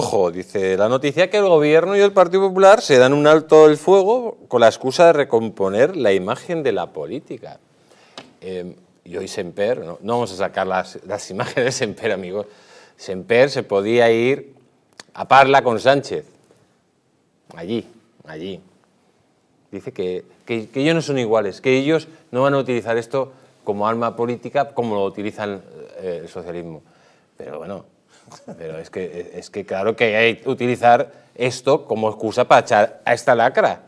Ojo, dice la noticia que el gobierno y el Partido Popular se dan un alto el fuego con la excusa de recomponer la imagen de la política. Eh, y hoy Semper, no, vamos a sacar las, imágenes de Semper, amigos. Semper se podía ir a Parla con Sánchez. Allí, allí. Dice que, ellos no son iguales, que ellos no van a utilizar esto como arma política como lo utilizan eh, el socialismo. Pero bueno, pero es que, es que claro que hay que utilizar esto como excusa para echar a esta lacra.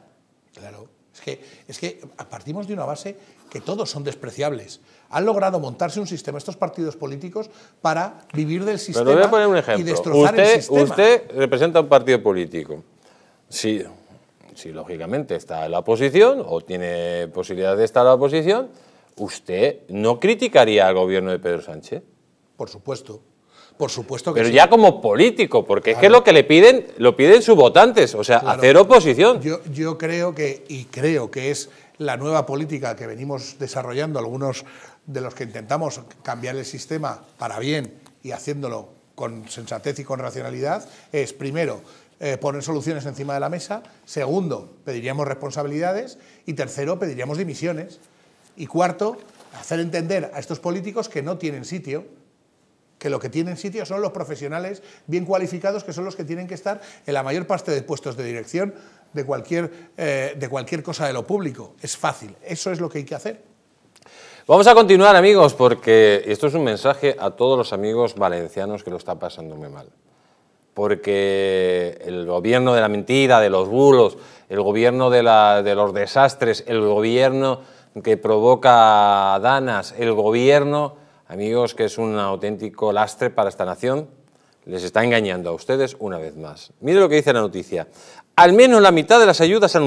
Claro, es que, es que partimos de una base que todos son despreciables. Han logrado montarse un sistema, estos partidos políticos, para vivir del sistema Pero voy a poner un ejemplo. y usted, Usted representa un partido político. Si lógicamente está en la oposición o tiene posibilidad de estar en la oposición. ¿Usted no criticaría al gobierno de Pedro Sánchez? Por supuesto. Por supuesto que Pero ya como político, porque es que lo que le piden, lo piden sus votantes, o sea, hacer oposición. Yo, creo que, y creo que es la nueva política que venimos desarrollando, algunos de los que intentamos cambiar el sistema para bien y haciéndolo con sensatez y con racionalidad, es primero eh, poner soluciones encima de la mesa, segundo, pediríamos responsabilidades y tercero, pediríamos dimisiones y cuarto, hacer entender a estos políticos que no tienen sitio que lo que tienen sitio son los profesionales bien cualificados, que son los que tienen que estar en la mayor parte de puestos de dirección de cualquier, eh, de cualquier cosa de lo público. Es fácil, eso es lo que hay que hacer. Vamos a continuar, amigos, porque esto es un mensaje a todos los amigos valencianos que lo está pasando muy mal. Porque el gobierno de la mentira, de los bulos, el gobierno de, de los desastres, el gobierno que provoca danas, el gobierno amigos, que es un auténtico lastre para esta nación, les está engañando a ustedes una vez más. Mire lo que dice la noticia. Al menos la mitad de las ayudas han